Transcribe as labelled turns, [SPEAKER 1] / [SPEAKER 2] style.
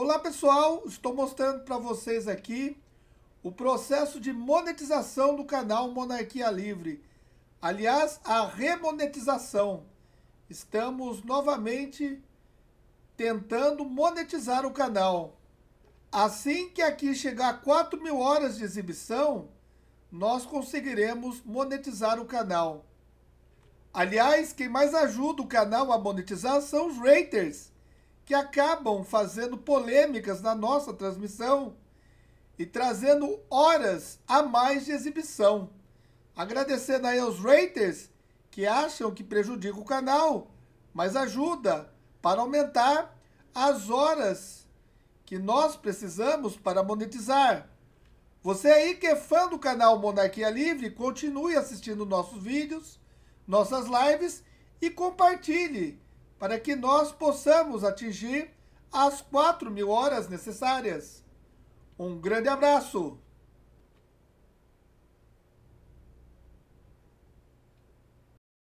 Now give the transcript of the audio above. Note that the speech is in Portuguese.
[SPEAKER 1] Olá pessoal, estou mostrando para vocês aqui o processo de monetização do canal Monarquia Livre. Aliás, a remonetização. Estamos novamente tentando monetizar o canal. Assim que aqui chegar a 4 mil horas de exibição, nós conseguiremos monetizar o canal. Aliás, quem mais ajuda o canal a monetizar são os raters que acabam fazendo polêmicas na nossa transmissão e trazendo horas a mais de exibição. Agradecendo aí aos raters que acham que prejudica o canal, mas ajuda para aumentar as horas que nós precisamos para monetizar. Você aí que é fã do canal Monarquia Livre, continue assistindo nossos vídeos, nossas lives e compartilhe para que nós possamos atingir as 4 mil horas necessárias. Um grande abraço!